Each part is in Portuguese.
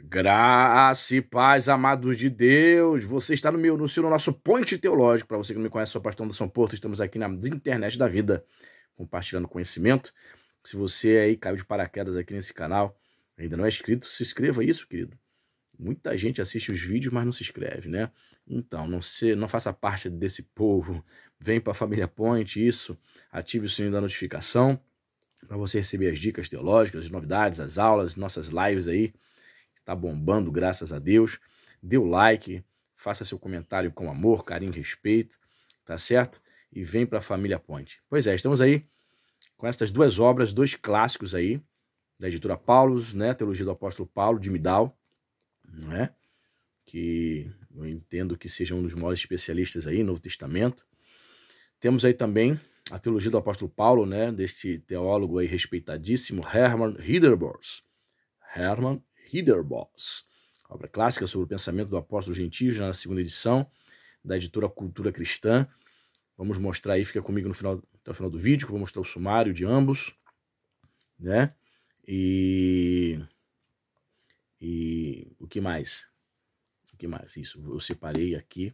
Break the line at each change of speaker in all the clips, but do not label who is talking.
Graça e paz, amados de Deus. Você está no meu, no seu, no nosso ponte teológico. Para você que não me conhece, sou pastor São Porto. Estamos aqui na internet da vida, compartilhando conhecimento. Se você aí caiu de paraquedas aqui nesse canal, ainda não é inscrito, se inscreva isso, querido. Muita gente assiste os vídeos, mas não se inscreve, né? Então, não se, não faça parte desse povo. Vem para a família Ponte, isso. Ative o sininho da notificação para você receber as dicas teológicas, as novidades, as aulas, nossas lives aí tá bombando, graças a Deus. Dê o like, faça seu comentário com amor, carinho, respeito, tá certo? E vem para a família Ponte. Pois é, estamos aí com essas duas obras, dois clássicos aí, da editora Paulus, né? Teologia do Apóstolo Paulo, de Midal, né? Que eu entendo que seja um dos maiores especialistas aí, Novo Testamento. Temos aí também a teologia do apóstolo Paulo, né, deste teólogo aí respeitadíssimo, Hermann Riderbors. Hermann Boss, obra clássica sobre o pensamento do apóstolo gentio, já na segunda edição, da editora Cultura Cristã. Vamos mostrar aí, fica comigo no final, até o final do vídeo, que eu vou mostrar o sumário de ambos, né? E, e o que mais? O que mais? Isso, eu separei aqui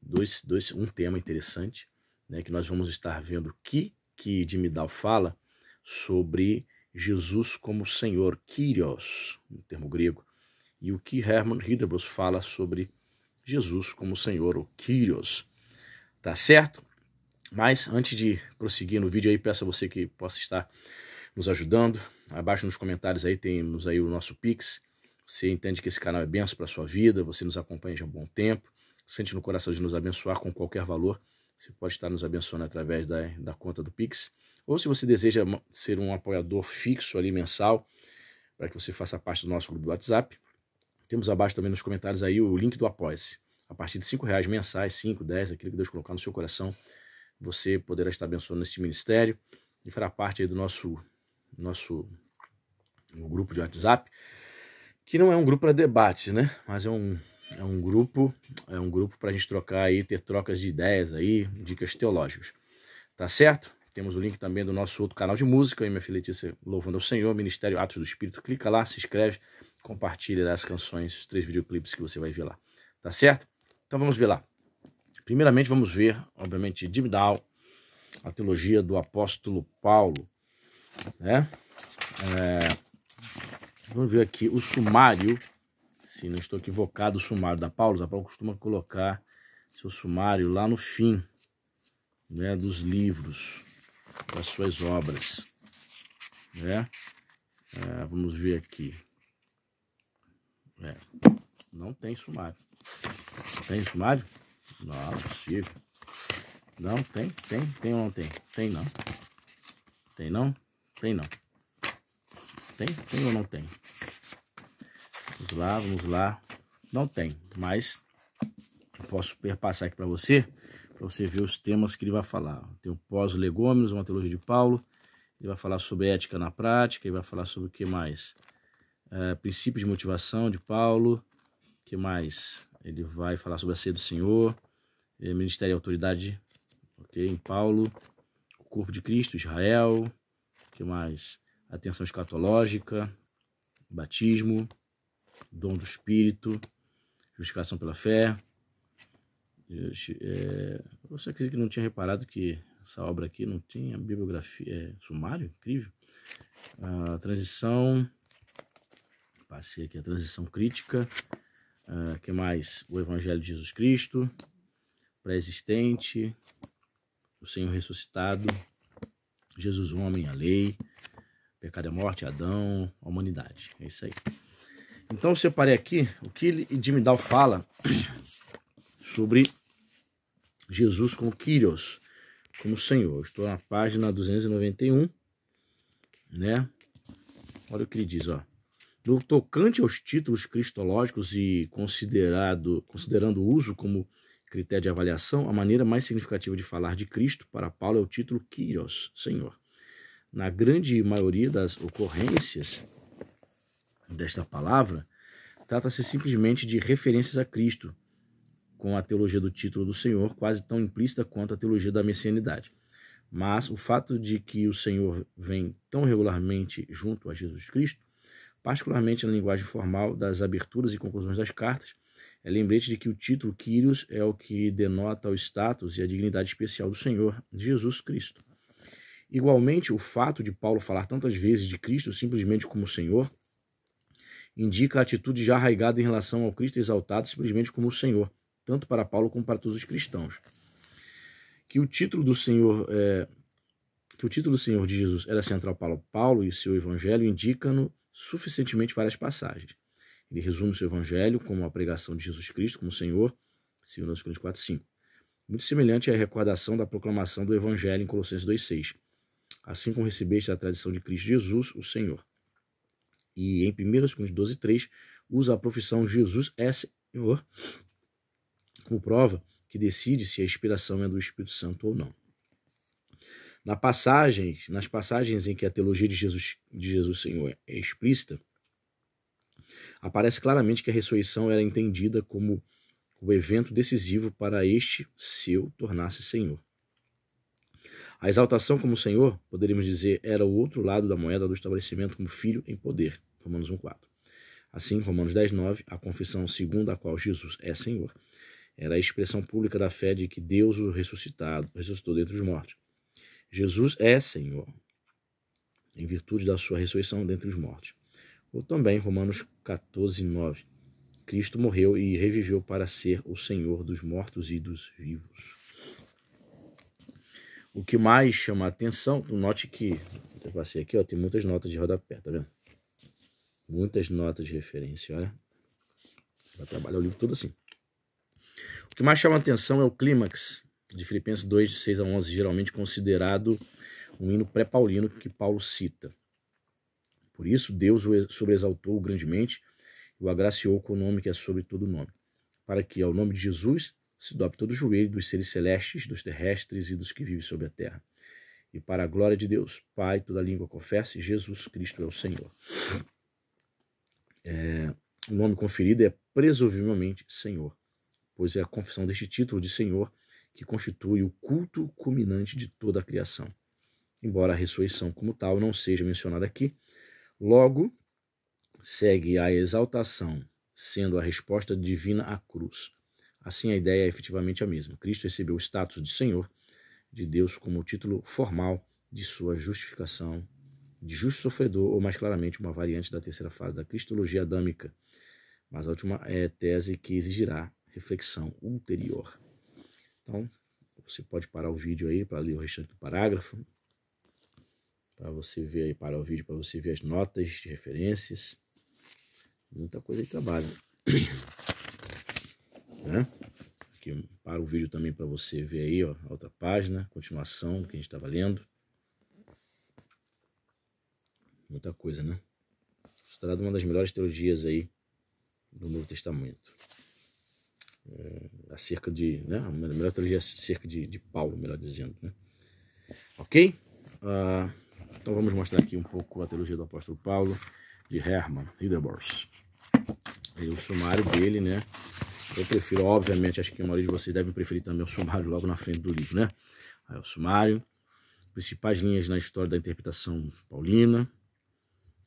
dois, dois, um tema interessante, né? Que nós vamos estar vendo o que, que Jimmy fala sobre Jesus como Senhor, Kyrios, um termo grego, e o que Herman Hidebus fala sobre Jesus como Senhor, o Kyrios. Tá certo? Mas antes de prosseguir no vídeo aí, peço a você que possa estar nos ajudando. Abaixo nos comentários aí temos aí o nosso Pix. Você entende que esse canal é benção para sua vida, você nos acompanha já há um bom tempo, sente no coração de nos abençoar com qualquer valor. Você pode estar nos abençoando através da, da conta do Pix. Ou se você deseja ser um apoiador fixo ali mensal, para que você faça parte do nosso grupo do WhatsApp, temos abaixo também nos comentários aí o link do Apoia-se. A partir de R$ reais mensais, 5, 10, aquilo que Deus colocar no seu coração, você poderá estar abençoando esse ministério e fará parte aí do nosso, nosso grupo de WhatsApp, que não é um grupo para debate, né? Mas é um, é um grupo, é um grupo para a gente trocar aí, ter trocas de ideias aí, dicas teológicas. Tá certo? Temos o link também do nosso outro canal de música, minha filha Letícia Louvando ao Senhor, Ministério Atos do Espírito. Clica lá, se inscreve, compartilha as canções, os três videoclipes que você vai ver lá. Tá certo? Então vamos ver lá. Primeiramente vamos ver, obviamente, Jim Dow, a teologia do apóstolo Paulo. Né? É, vamos ver aqui o sumário, se não estou equivocado, o sumário da Paulo. Da Paulo costuma colocar seu sumário lá no fim né, dos livros as suas obras. Né? É, vamos ver aqui. É, não tem sumário. Tem sumário? Não, é possível. Não, tem, tem, tem ou não tem? Tem não. Tem não? Tem não. Tem? Tem ou não tem? Vamos lá, vamos lá. Não tem, mas posso perpassar aqui para você para você ver os temas que ele vai falar. Tem o Pós-Legômenos, uma teologia de Paulo, ele vai falar sobre ética na prática, ele vai falar sobre o que mais? É, princípios de motivação de Paulo, o que mais? Ele vai falar sobre a sede do Senhor, é, Ministério e Autoridade okay, em Paulo, o Corpo de Cristo, Israel, o que mais? Atenção escatológica, batismo, dom do Espírito, justificação pela fé, é, você acredita que não tinha reparado que essa obra aqui não tinha bibliografia, é, sumário, incrível. A transição, passei aqui a transição crítica, que mais? O Evangelho de Jesus Cristo, pré-existente, o Senhor ressuscitado, Jesus homem, a lei, pecado é morte, Adão, a humanidade, é isso aí. Então eu separei aqui o que Jimmy Dow fala sobre Jesus como Kyrios, como Senhor. Estou na página 291, né? Olha o que ele diz, ó. No tocante aos títulos cristológicos e considerado, considerando o uso como critério de avaliação, a maneira mais significativa de falar de Cristo para Paulo é o título Kyrios, Senhor. Na grande maioria das ocorrências desta palavra, trata-se simplesmente de referências a Cristo, com a teologia do título do Senhor, quase tão implícita quanto a teologia da messianidade. Mas o fato de que o Senhor vem tão regularmente junto a Jesus Cristo, particularmente na linguagem formal das aberturas e conclusões das cartas, é lembrete de que o título Kyrios é o que denota o status e a dignidade especial do Senhor Jesus Cristo. Igualmente, o fato de Paulo falar tantas vezes de Cristo simplesmente como Senhor indica a atitude já arraigada em relação ao Cristo exaltado simplesmente como Senhor, tanto para Paulo como para todos os cristãos. Que o título do Senhor é, que o título do Senhor de Jesus era central para Paulo e seu evangelho indica-no suficientemente várias passagens. Ele resume seu evangelho como a pregação de Jesus Cristo como Senhor, segundo os Coríntios 4, 5. Muito semelhante à recordação da proclamação do evangelho em Colossenses 2,6. Assim como recebeste a tradição de Cristo Jesus, o Senhor. E em 1 Coríntios 12, 3, usa a profissão Jesus é Senhor como prova que decide se a inspiração é do Espírito Santo ou não. Na passagem, nas passagens em que a teologia de Jesus, de Jesus Senhor é explícita, aparece claramente que a ressurreição era entendida como o evento decisivo para este seu tornar-se Senhor. A exaltação como Senhor, poderíamos dizer, era o outro lado da moeda do estabelecimento como Filho em poder, Romanos 1,4. Assim, Romanos 10,9, a confissão segundo a qual Jesus é Senhor, era a expressão pública da fé de que Deus o ressuscitado, ressuscitou dentre os mortos. Jesus é Senhor, em virtude da sua ressurreição dentre os mortos. Ou também, Romanos 14, 9. Cristo morreu e reviveu para ser o Senhor dos mortos e dos vivos. O que mais chama a atenção, note que, eu passei aqui, ó, tem muitas notas de rodapé, tá vendo? Muitas notas de referência, olha. Ela trabalha o livro todo assim. O que mais chama atenção é o clímax de Filipenses 2, 6 a 11, geralmente considerado um hino pré-paulino que Paulo cita. Por isso, Deus o sobreexaltou grandemente e o agraciou com o nome que é sobre todo nome, para que, ao nome de Jesus, se dobre todo o joelho dos seres celestes, dos terrestres e dos que vivem sobre a terra. E para a glória de Deus, Pai, toda língua confesse, Jesus Cristo é o Senhor. É, o nome conferido é presumivelmente Senhor pois é a confissão deste título de Senhor que constitui o culto culminante de toda a criação. Embora a ressurreição como tal não seja mencionada aqui, logo segue a exaltação, sendo a resposta divina à cruz. Assim, a ideia é efetivamente a mesma. Cristo recebeu o status de Senhor de Deus como título formal de sua justificação de justo sofredor, ou mais claramente, uma variante da terceira fase da cristologia adâmica, mas a última é tese que exigirá reflexão ulterior. Então, você pode parar o vídeo aí para ler o restante do parágrafo, para você ver aí, parar o vídeo para você ver as notas de referências. Muita coisa de trabalho. né? Aqui, para o vídeo também para você ver aí, ó, a outra página, continuação que a gente estava lendo. Muita coisa, né? Será uma das melhores teologias aí do Novo Testamento. É, acerca de, né, a melhor teologia é acerca de, de Paulo, melhor dizendo, né? Ok? Uh, então vamos mostrar aqui um pouco a teologia do apóstolo Paulo, de Hermann Hildebors. E o sumário dele, né? Eu prefiro, obviamente, acho que a maioria de vocês devem preferir também o sumário logo na frente do livro, né? Aí é o sumário, principais linhas na história da interpretação paulina.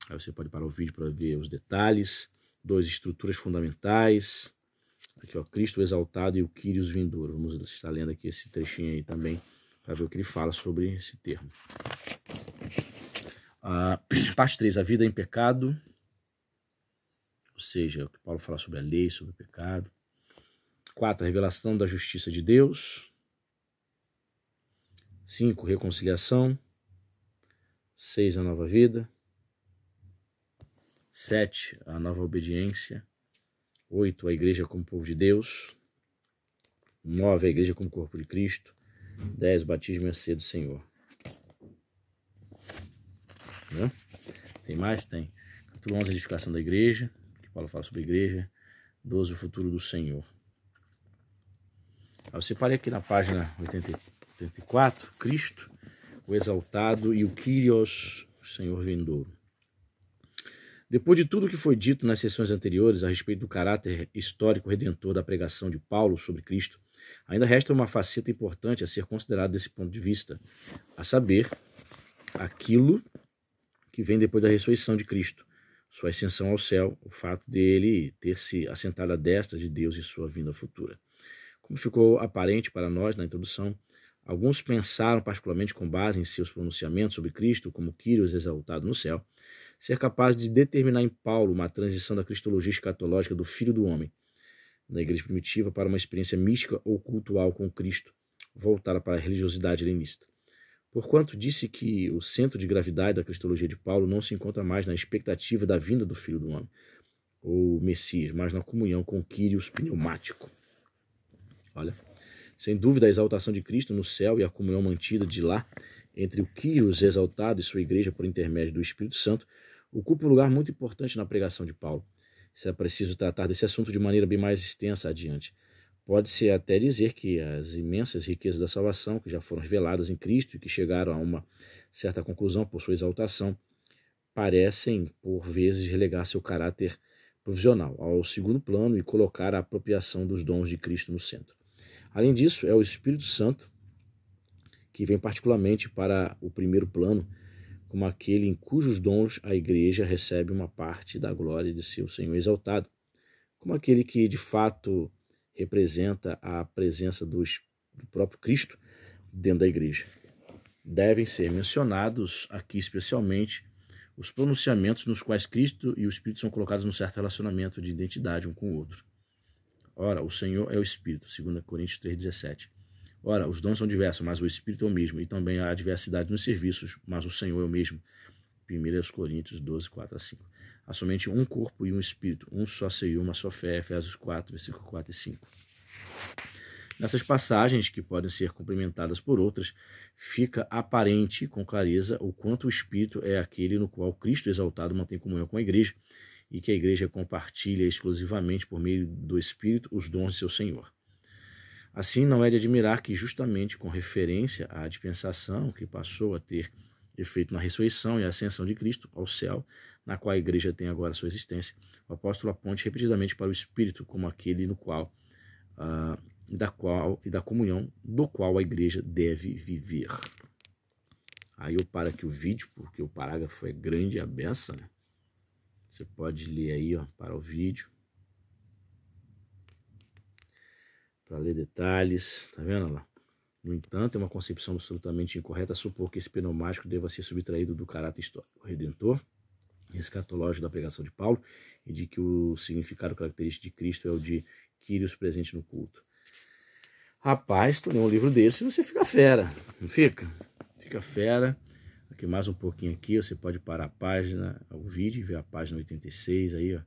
Aí você pode parar o vídeo para ver os detalhes. Dois, estruturas fundamentais. Aqui, ó, Cristo exaltado e o Quírios vindouro. Vamos estar lendo aqui esse trechinho aí também, para ver o que ele fala sobre esse termo. Ah, parte 3, a vida é em pecado, ou seja, o que Paulo fala sobre a lei, sobre o pecado. 4, a revelação da justiça de Deus. 5, reconciliação. 6, a nova vida. 7, a nova obediência. 8. A igreja como povo de Deus. 9. A igreja como corpo de Cristo. 10. Batismo e anseio do Senhor. Né? Tem mais? Tem. Capítulo 11. Edificação da igreja. Que Paulo fala sobre a igreja. 12. O futuro do Senhor. Aí Eu separei aqui na página 84, Cristo, o exaltado e o Kyrios, o Senhor vindouro. Depois de tudo o que foi dito nas sessões anteriores a respeito do caráter histórico redentor da pregação de Paulo sobre Cristo, ainda resta uma faceta importante a ser considerada desse ponto de vista, a saber, aquilo que vem depois da ressurreição de Cristo, sua ascensão ao céu, o fato dele ter se assentado à destra de Deus e sua vinda futura. Como ficou aparente para nós na introdução, alguns pensaram, particularmente com base em seus pronunciamentos sobre Cristo, como Quírios exaltado no céu, ser capaz de determinar em Paulo uma transição da cristologia escatológica do Filho do Homem na Igreja Primitiva para uma experiência mística ou cultual com Cristo, voltada para a religiosidade helenista. Porquanto disse que o centro de gravidade da cristologia de Paulo não se encontra mais na expectativa da vinda do Filho do Homem, ou Messias, mas na comunhão com Quírios pneumático. Olha, sem dúvida a exaltação de Cristo no céu e a comunhão mantida de lá entre o Quírios exaltado e sua igreja por intermédio do Espírito Santo ocupa um lugar muito importante na pregação de Paulo. Se é preciso tratar desse assunto de maneira bem mais extensa adiante. Pode-se até dizer que as imensas riquezas da salvação, que já foram reveladas em Cristo e que chegaram a uma certa conclusão por sua exaltação, parecem, por vezes, relegar seu caráter provisional ao segundo plano e colocar a apropriação dos dons de Cristo no centro. Além disso, é o Espírito Santo que vem particularmente para o primeiro plano como aquele em cujos dons a igreja recebe uma parte da glória de seu Senhor exaltado, como aquele que de fato representa a presença do, do próprio Cristo dentro da igreja. Devem ser mencionados aqui especialmente os pronunciamentos nos quais Cristo e o Espírito são colocados num certo relacionamento de identidade um com o outro. Ora, o Senhor é o Espírito, 2 Coríntios 3,17. Ora, os dons são diversos, mas o Espírito é o mesmo, e também há diversidade nos serviços, mas o Senhor é o mesmo. 1 Coríntios 12, 4 a 5. Há somente um corpo e um espírito, um só Senhor, uma só fé. Efésios 4, versículo 4 e 5. Nessas passagens, que podem ser complementadas por outras, fica aparente com clareza o quanto o Espírito é aquele no qual Cristo exaltado mantém comunhão com a Igreja e que a Igreja compartilha exclusivamente por meio do Espírito os dons de seu Senhor. Assim, não é de admirar que, justamente com referência à dispensação que passou a ter efeito na ressurreição e ascensão de Cristo ao céu, na qual a igreja tem agora sua existência, o apóstolo aponte repetidamente para o Espírito como aquele no qual, ah, da qual e da comunhão do qual a igreja deve viver. Aí eu paro aqui o vídeo, porque o parágrafo é grande e é a beça, né? Você pode ler aí, ó, para o vídeo. para ler detalhes, tá vendo lá? No entanto, é uma concepção absolutamente incorreta supor que esse pneumático deva ser subtraído do caráter histórico redentor, escatológico da pregação de Paulo e de que o significado característico de Cristo é o de Quírios presente no culto. Rapaz, tu lê um livro desse e você fica fera, não fica? Fica fera. Aqui mais um pouquinho aqui, você pode parar a página, o vídeo, ver a página 86 aí, ó.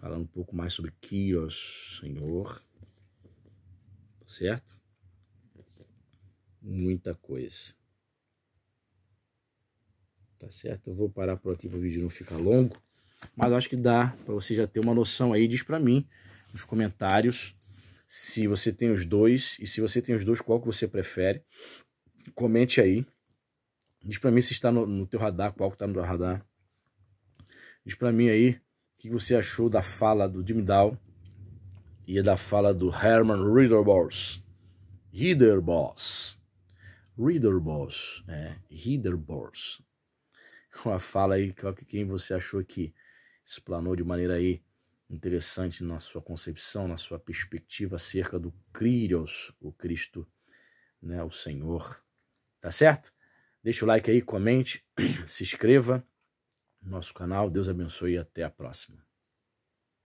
Falando um pouco mais sobre Quírios, Senhor certo? Muita coisa. Tá certo? Eu vou parar por aqui para o vídeo não ficar longo, mas acho que dá para você já ter uma noção aí, diz para mim nos comentários se você tem os dois e se você tem os dois, qual que você prefere. Comente aí. Diz para mim se está no, no teu radar, qual que está no teu radar. Diz para mim aí o que você achou da fala do Jim Dow e é da fala do Herman Riederbos. Riederbos. Riederbos, é, né? Uma fala aí que quem você achou que explanou de maneira aí interessante na sua concepção, na sua perspectiva acerca do Kyrios, o Cristo, né, o Senhor. Tá certo? Deixa o like aí, comente, se inscreva no nosso canal. Deus abençoe e até a próxima.